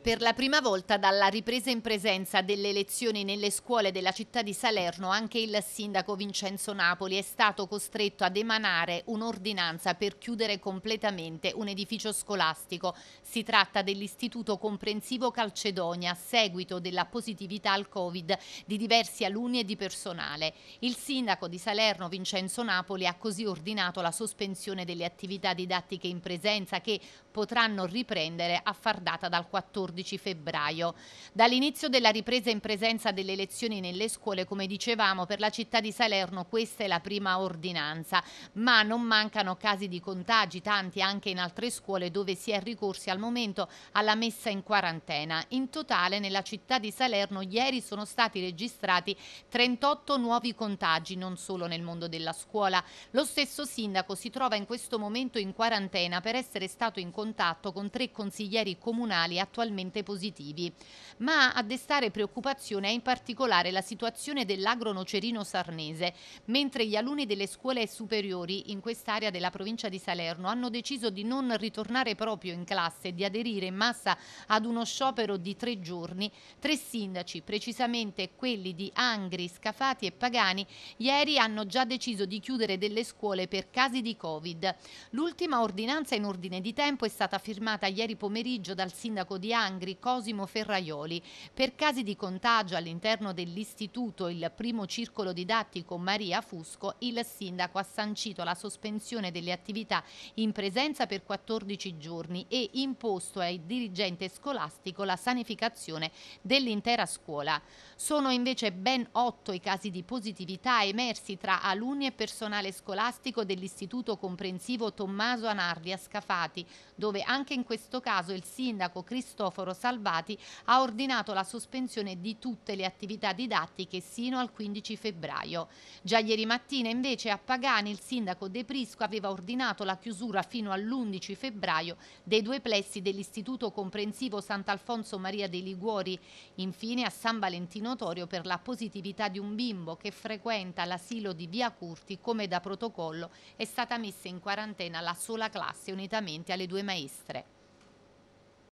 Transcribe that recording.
Per la prima volta dalla ripresa in presenza delle lezioni nelle scuole della città di Salerno anche il sindaco Vincenzo Napoli è stato costretto ad emanare un'ordinanza per chiudere completamente un edificio scolastico. Si tratta dell'Istituto Comprensivo Calcedonia a seguito della positività al Covid di diversi alunni e di personale. Il sindaco di Salerno Vincenzo Napoli ha così ordinato la sospensione delle attività didattiche in presenza che potranno riprendere a far data dal 14 14 febbraio. Dall'inizio della ripresa in presenza delle lezioni nelle scuole, come dicevamo, per la città di Salerno questa è la prima ordinanza, ma non mancano casi di contagi, tanti anche in altre scuole dove si è ricorsi al momento alla messa in quarantena. In totale nella città di Salerno ieri sono stati registrati 38 nuovi contagi, non solo nel mondo della scuola. Lo stesso sindaco si trova in questo momento in quarantena per essere stato in contatto con tre consiglieri comunali attualmente parzialmente positivi. Ma a destare preoccupazione è in particolare la situazione dell'agronocerino sarnese, mentre gli alunni delle scuole superiori in quest'area della provincia di Salerno hanno deciso di non ritornare proprio in classe e di aderire in massa ad uno sciopero di tre giorni, tre sindaci, precisamente quelli di Angri, Scafati e Pagani, ieri hanno già deciso di chiudere delle scuole per casi di Covid. L'ultima ordinanza in ordine di tempo è stata firmata ieri pomeriggio dal sindaco di Angri Langri Cosimo Ferraioli. Per casi di contagio all'interno dell'istituto, il primo circolo didattico Maria Fusco, il sindaco ha sancito la sospensione delle attività in presenza per 14 giorni e imposto ai dirigenti scolastico la sanificazione dell'intera scuola. Sono invece ben otto i casi di positività emersi tra alunni e personale scolastico dell'istituto comprensivo Tommaso Anardi a Scafati, dove anche in questo caso il sindaco Cristoforo Cristoforo Salvati ha ordinato la sospensione di tutte le attività didattiche sino al 15 febbraio. Già ieri mattina invece a Pagani il sindaco De Prisco aveva ordinato la chiusura fino all'11 febbraio dei due plessi dell'Istituto Comprensivo Sant'Alfonso Maria dei Liguori. Infine a San Valentino Torio per la positività di un bimbo che frequenta l'asilo di Via Curti come da protocollo è stata messa in quarantena la sola classe unitamente alle due maestre.